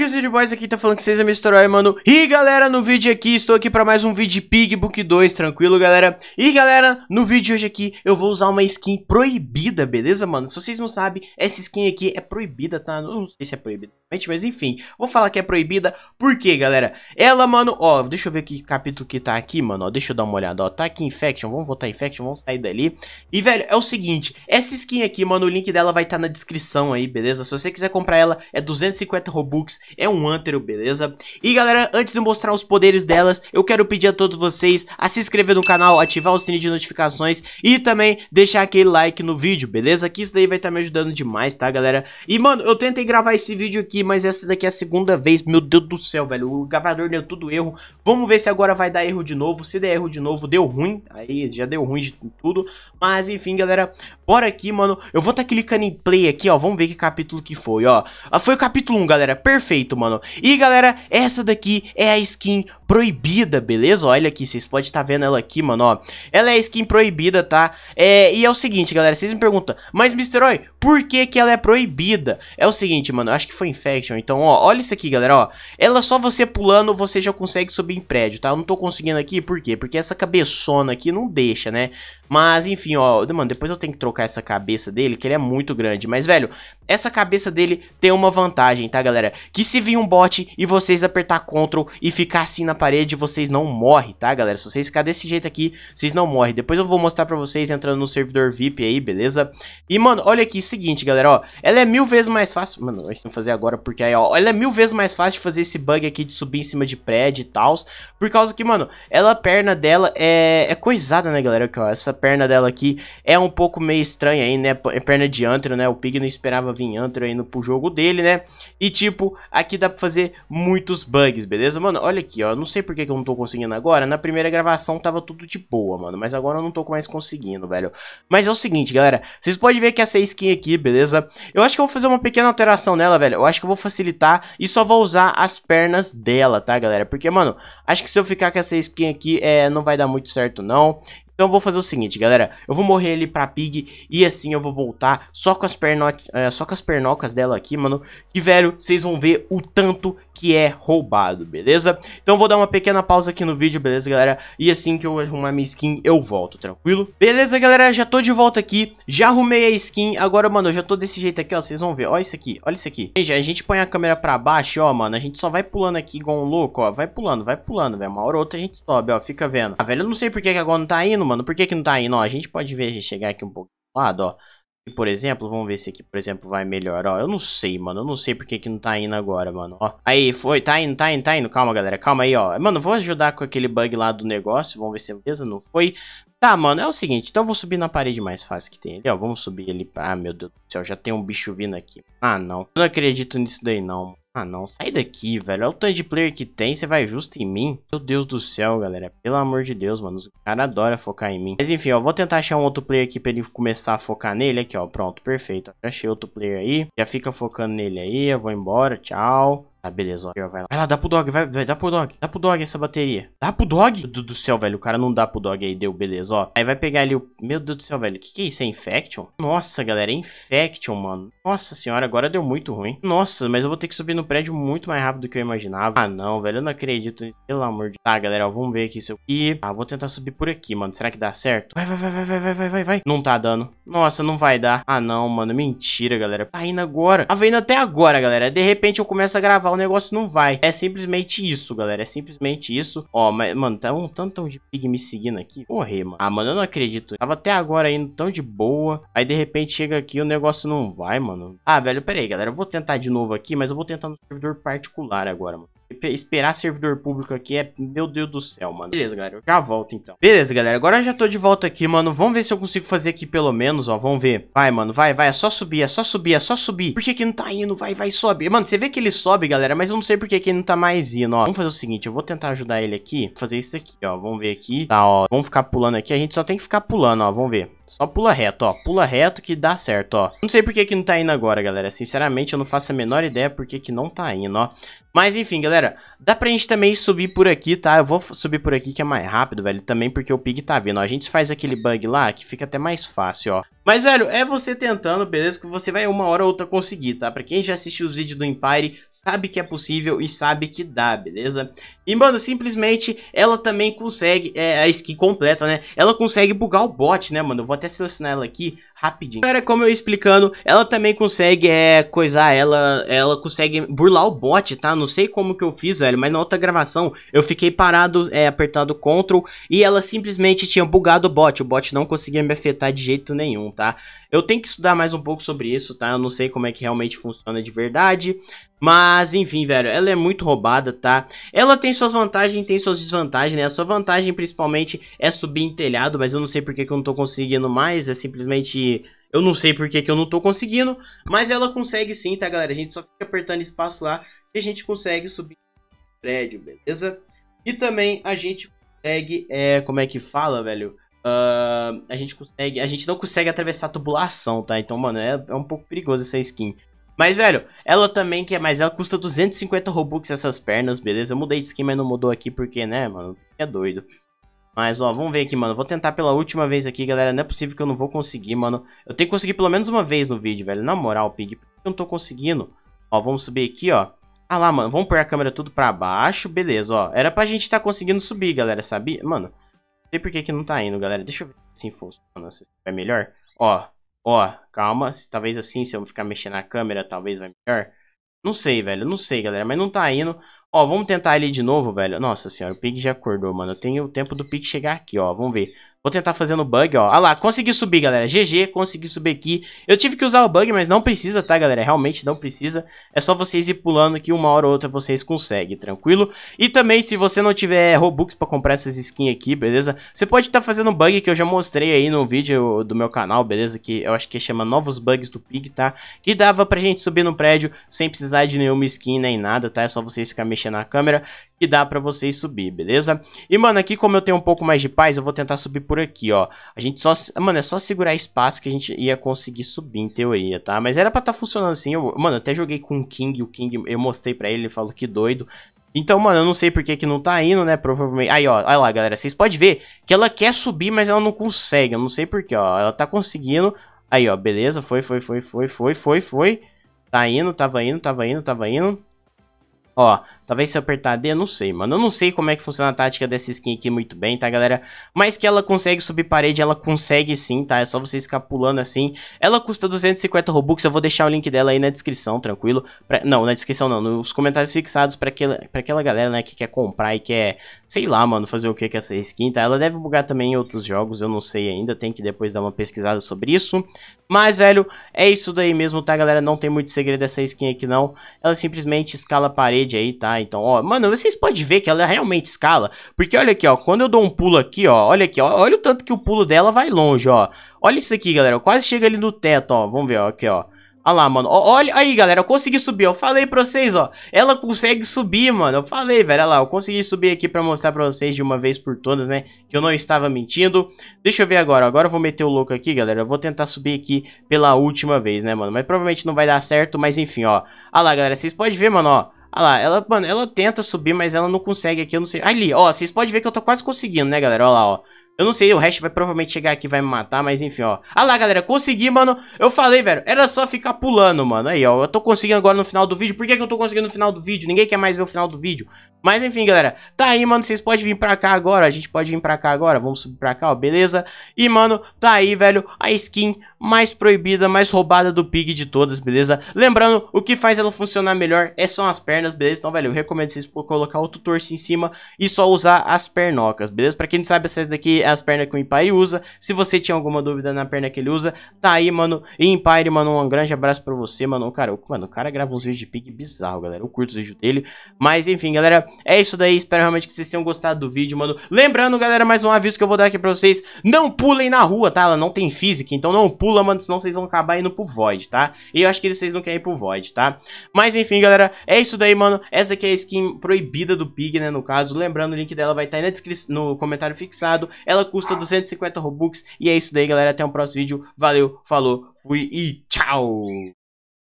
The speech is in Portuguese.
que esse Boys aqui tá falando que vocês é Mr. Roy, mano. E galera, no vídeo aqui, estou aqui para mais um vídeo de Pig Book 2, tranquilo, galera? E galera, no vídeo de hoje aqui, eu vou usar uma skin proibida, beleza, mano? Se vocês não sabem, essa skin aqui é proibida, tá? Não sei se é proibida, mas enfim, vou falar que é proibida, por quê, galera? Ela, mano, ó, deixa eu ver que capítulo que tá aqui, mano, ó, deixa eu dar uma olhada, ó, tá aqui Infection, vamos voltar Infection, vamos sair dali. E, velho, é o seguinte, essa skin aqui, mano, o link dela vai estar tá na descrição aí, beleza? Se você quiser comprar ela, é 250 Robux é um antero, beleza? E galera, antes de mostrar os poderes delas, eu quero pedir a todos vocês a se inscrever no canal, ativar o sininho de notificações e também deixar aquele like no vídeo, beleza? Que isso daí vai estar tá me ajudando demais, tá galera? E mano, eu tentei gravar esse vídeo aqui, mas essa daqui é a segunda vez, meu Deus do céu, velho, o gravador deu tudo erro. Vamos ver se agora vai dar erro de novo, se der erro de novo, deu ruim, aí já deu ruim de tudo. Mas enfim, galera, bora aqui, mano, eu vou estar tá clicando em play aqui, ó, vamos ver que capítulo que foi, ó. Ah, foi o capítulo 1, galera, perfeito perfeito, mano. E galera, essa daqui é a skin proibida, beleza? Olha aqui, vocês podem estar tá vendo ela aqui, mano, ó. Ela é skin proibida, tá? É, e é o seguinte, galera, vocês me perguntam, mas Mr. Oi, por que que ela é proibida? É o seguinte, mano, acho que foi Infection, então, ó, olha isso aqui, galera, ó. Ela só você pulando, você já consegue subir em prédio, tá? Eu não tô conseguindo aqui, por quê? Porque essa cabeçona aqui não deixa, né? Mas, enfim, ó, mano, depois eu tenho que trocar essa cabeça dele, que ele é muito grande. Mas, velho, essa cabeça dele tem uma vantagem, tá galera? Que se vir um bot e vocês apertar Ctrl e ficar assim na parede, vocês não morrem, tá galera? Se vocês ficar desse jeito aqui, vocês não morrem. Depois eu vou mostrar pra vocês entrando no servidor VIP aí, beleza? E mano, olha aqui, seguinte galera, ó, ela é mil vezes mais fácil, mano, tem que fazer agora porque aí, ó, ela é mil vezes mais fácil de fazer esse bug aqui de subir em cima de prédio e tal, por causa que, mano, ela, a perna dela é, é coisada, né galera, aqui ó, essa perna dela aqui é um pouco meio estranha aí, né, é perna de antro, né, o Pig não esperava vir antro indo pro jogo dele, né? E tipo, aqui dá pra fazer muitos bugs, beleza? Mano, olha aqui, ó, não sei por que, que eu não tô conseguindo agora, na primeira gravação tava tudo de boa, mano, mas agora eu não tô mais conseguindo, velho. Mas é o seguinte, galera, vocês podem ver que essa skin aqui, beleza? Eu acho que eu vou fazer uma pequena alteração nela, velho, eu acho que eu vou facilitar e só vou usar as pernas dela, tá, galera? Porque, mano, acho que se eu ficar com essa skin aqui, é, não vai dar muito certo, não. Então eu vou fazer o seguinte, galera. Eu vou morrer ali pra Pig e assim eu vou voltar só com as, perno... É, só com as pernocas dela aqui, mano. Que, velho, vocês vão ver o tanto que é roubado, beleza? Então eu vou dar uma pequena pausa aqui no vídeo, beleza, galera? E assim que eu arrumar minha skin, eu volto, tranquilo? Beleza, galera? Já tô de volta aqui. Já arrumei a skin. Agora, mano, eu já tô desse jeito aqui, ó. Vocês vão ver. Ó isso aqui, olha isso aqui. Gente, a gente põe a câmera pra baixo, ó, mano. A gente só vai pulando aqui igual um louco, ó. Vai pulando, vai pulando, velho. Uma hora ou outra a gente sobe, ó. Fica vendo. Ah, velho, eu não sei por que, agora não tá indo, mano, por que, que não tá indo? Ó, a gente pode ver chegar aqui um pouco do lado, ó. E, por exemplo, vamos ver se aqui, por exemplo, vai melhor, ó. Eu não sei, mano, eu não sei por que que não tá indo agora, mano, ó. Aí, foi, tá indo, tá indo, tá indo. Calma, galera, calma aí, ó. Mano, vou ajudar com aquele bug lá do negócio, vamos ver se é beleza, não foi. Tá, mano, é o seguinte, então eu vou subir na parede mais fácil que tem ali, ó. Vamos subir ali, ah, meu Deus do céu, já tem um bicho vindo aqui. Ah, não, eu não acredito nisso daí, não, mano. Ah não, sai daqui, velho. Olha o tanto de player que tem, você vai justo em mim. Meu Deus do céu, galera. Pelo amor de Deus, mano. Os caras adoram focar em mim. Mas enfim, ó, vou tentar achar um outro player aqui pra ele começar a focar nele. Aqui, ó, pronto, perfeito. Achei outro player aí. Já fica focando nele aí, eu vou embora, tchau. Tá, beleza, ó. Vai lá. vai lá, dá pro dog, vai, vai, dá pro dog. Dá pro dog essa bateria. Dá pro dog? Meu Deus do céu, velho, o cara não dá pro dog aí, deu, beleza, ó. Aí vai pegar ali o... Meu Deus do céu, velho, que que é isso? É Infection? Nossa, galera, é Infection, mano. Nossa senhora, agora deu muito ruim. Nossa, mas eu vou ter que subir no prédio muito mais rápido do que eu imaginava. Ah, não, velho, eu não acredito nisso. Pelo amor de... Tá, galera, ó, vamos ver aqui se eu... e ah, vou tentar subir por aqui, mano. Será que dá certo? Vai, vai, vai, vai, vai, vai, vai, vai. Não tá dando. Nossa, não vai dar. Ah, não, mano, mentira, galera. Tá indo agora. Tá vindo até agora, galera. De repente eu começo a gravar o negócio não vai. É simplesmente isso, galera. É simplesmente isso. Ó, mas, mano, tá um tantão de pig me seguindo aqui. Morrer, mano. Ah, mano, eu não acredito. Tava até agora indo tão de boa. Aí, de repente, chega aqui e o negócio não vai, mano. Ah, velho, pera aí, galera. Eu vou tentar de novo aqui, mas eu vou tentar no servidor particular agora, mano esperar servidor público aqui é. Meu Deus do céu, mano. Beleza, galera. Eu já volto então. Beleza, galera. Agora eu já tô de volta aqui, mano. Vamos ver se eu consigo fazer aqui pelo menos, ó. Vamos ver. Vai, mano. Vai, vai. É só subir, é só subir, é só subir. Por que que não tá indo? Vai, vai, sobe. Mano, você vê que ele sobe, galera, mas eu não sei por que que ele não tá mais indo, ó. Vamos fazer o seguinte. Eu vou tentar ajudar ele aqui. Vou fazer isso aqui, ó. Vamos ver aqui. Tá, ó. Vamos ficar pulando aqui. A gente só tem que ficar pulando, ó. Vamos ver. Só pula reto, ó. Pula reto que dá certo, ó. Não sei por que que não tá indo agora, galera. Sinceramente, eu não faço a menor ideia por que que não tá indo, ó. Mas enfim, galera, dá pra gente também subir por aqui, tá? Eu vou subir por aqui que é mais rápido, velho, também porque o Pig tá vindo, ó. A gente faz aquele bug lá que fica até mais fácil, ó. Mas, velho, é você tentando, beleza? Que você vai uma hora ou outra conseguir, tá? Pra quem já assistiu os vídeos do Empire, sabe que é possível e sabe que dá, beleza? E, mano, simplesmente ela também consegue, é a skin completa, né? Ela consegue bugar o bot, né, mano? Eu vou até selecionar ela aqui rapidinho. Galera, como eu ia explicando, ela também consegue é, coisar, ela, ela consegue burlar o bot, tá? Não sei como que eu fiz, velho, mas na outra gravação eu fiquei parado, é, apertando Ctrl e ela simplesmente tinha bugado o bot. O bot não conseguia me afetar de jeito nenhum tá? Eu tenho que estudar mais um pouco sobre isso, tá? Eu não sei como é que realmente funciona de verdade. Mas, enfim, velho, ela é muito roubada, tá? Ela tem suas vantagens tem suas desvantagens, né? A sua vantagem, principalmente, é subir em telhado, mas eu não sei porque que eu não tô conseguindo mais. É simplesmente... Eu não sei porque que eu não tô conseguindo, mas ela consegue sim, tá, galera? A gente só fica apertando espaço lá e a gente consegue subir prédio, beleza? E também a gente consegue, é, como é que fala, velho? Uh, a gente consegue. A gente não consegue atravessar a tubulação, tá? Então, mano, é, é um pouco perigoso essa skin. Mas, velho, ela também que é mais. Ela custa 250 Robux essas pernas, beleza? Eu mudei de skin, mas não mudou aqui porque, né, mano? É doido. Mas, ó, vamos ver aqui, mano. Vou tentar pela última vez aqui, galera. Não é possível que eu não vou conseguir, mano. Eu tenho que conseguir pelo menos uma vez no vídeo, velho. Na moral, Pig. Por que eu não tô conseguindo? Ó, vamos subir aqui, ó. Ah lá, mano. Vamos pôr a câmera tudo pra baixo. Beleza, ó. Era pra gente estar tá conseguindo subir, galera, sabia? Mano sei por que, que não tá indo, galera. Deixa eu ver se assim funciona, se vai é melhor. Ó, ó, calma. Talvez assim, se eu ficar mexendo na câmera, talvez vai melhor. Não sei, velho. Não sei, galera. Mas não tá indo. Ó, vamos tentar ele de novo, velho. Nossa senhora, o Pig já acordou, mano. Eu tenho o tempo do Pig chegar aqui, ó. Vamos ver. Vou tentar fazendo bug, ó. Ah lá, consegui subir, galera. GG, consegui subir aqui. Eu tive que usar o bug, mas não precisa, tá, galera? Realmente não precisa. É só vocês ir pulando que uma hora ou outra vocês conseguem, tranquilo? E também, se você não tiver Robux pra comprar essas skins aqui, beleza? Você pode estar tá fazendo bug que eu já mostrei aí no vídeo do meu canal, beleza? Que eu acho que chama Novos Bugs do Pig, tá? Que dava pra gente subir no prédio sem precisar de nenhuma skin nem nada, tá? É só vocês ficarem mexendo na câmera que dá pra vocês subir, beleza? E, mano, aqui como eu tenho um pouco mais de paz, eu vou tentar subir por aqui, ó. A gente só... Mano, é só segurar espaço que a gente ia conseguir subir, em teoria, tá? Mas era pra tá funcionando assim. Eu, mano, eu até joguei com o King, o King eu mostrei pra ele, ele falou que doido. Então, mano, eu não sei por que que não tá indo, né, provavelmente... Aí, ó, olha lá, galera, vocês podem ver que ela quer subir, mas ela não consegue, eu não sei por que, ó. Ela tá conseguindo... Aí, ó, beleza, foi, foi, foi, foi, foi, foi, foi... Tá indo, tava indo, tava indo, tava indo... Ó, talvez se eu apertar D, eu não sei, mano. Eu não sei como é que funciona a tática dessa skin aqui muito bem, tá, galera? Mas que ela consegue subir parede, ela consegue sim, tá? É só você ficar pulando assim. Ela custa 250 Robux, eu vou deixar o link dela aí na descrição, tranquilo? Pra... Não, na descrição não, nos comentários fixados pra, aquela... pra aquela galera, né, que quer comprar e quer, sei lá, mano, fazer o que com essa skin, tá? Ela deve bugar também em outros jogos, eu não sei ainda, tem que depois dar uma pesquisada sobre isso. Mas, velho, é isso daí mesmo, tá, galera? Não tem muito segredo essa skin aqui, não. Ela simplesmente escala parede parede aí, tá? Então, ó, mano, vocês podem ver que ela realmente escala. Porque olha aqui, ó, quando eu dou um pulo aqui, ó, olha aqui, ó, olha o tanto que o pulo dela vai longe, ó. Olha isso aqui, galera, eu quase chega ali no teto, ó, vamos ver, ó, aqui, ó. Olha lá, mano. Olha aí, galera. Eu consegui subir. Eu falei pra vocês, ó. Ela consegue subir, mano. Eu falei, velho. Olha lá. Eu consegui subir aqui pra mostrar pra vocês de uma vez por todas, né? Que eu não estava mentindo. Deixa eu ver agora. Agora eu vou meter o louco aqui, galera. Eu vou tentar subir aqui pela última vez, né, mano? Mas provavelmente não vai dar certo. Mas enfim, ó. Olha lá, galera. Vocês podem ver, mano, ó. Ah lá, ela, mano, ela tenta subir, mas ela não consegue aqui, eu não sei. Ali, ó, vocês podem ver que eu tô quase conseguindo, né, galera? Ó lá, ó. Eu não sei, o resto vai provavelmente chegar aqui e vai me matar, mas enfim, ó. Ah lá, galera, consegui, mano. Eu falei, velho, era só ficar pulando, mano. Aí, ó, eu tô conseguindo agora no final do vídeo. Por que, que eu tô conseguindo no final do vídeo? Ninguém quer mais ver o final do vídeo. Mas enfim, galera, tá aí, mano, vocês podem vir pra cá agora. A gente pode vir pra cá agora, vamos subir pra cá, ó, beleza? E, mano, tá aí, velho, a skin mais proibida, mais roubada do Pig de todas, beleza? Lembrando, o que faz ela funcionar melhor é são as pernas, beleza? Então, velho, eu recomendo vocês colocar o tutor em cima e só usar as pernocas, beleza? Pra quem não sabe, essas daqui as pernas que o Empire usa. Se você tinha alguma dúvida na perna que ele usa, tá aí, mano. E Empire, mano, um grande abraço pra você, mano. Cara, o, mano, o cara grava uns vídeos de pig bizarro, galera. Eu curto os vídeos dele. Mas, enfim, galera, é isso daí. Espero realmente que vocês tenham gostado do vídeo, mano. Lembrando, galera, mais um aviso que eu vou dar aqui pra vocês. Não pulem na rua, tá? Ela não tem física, então não pula, mano, senão vocês vão acabar indo pro Void, tá? E eu acho que vocês não querem ir pro Void, tá? Mas, enfim, galera, é isso daí, mano. Essa aqui é a skin proibida do Pig, né, no caso. Lembrando, o link dela vai estar tá aí na descrição, no comentário fixado. Ela custa 250 Robux. E é isso daí, galera. Até o um próximo vídeo. Valeu, falou, fui e tchau!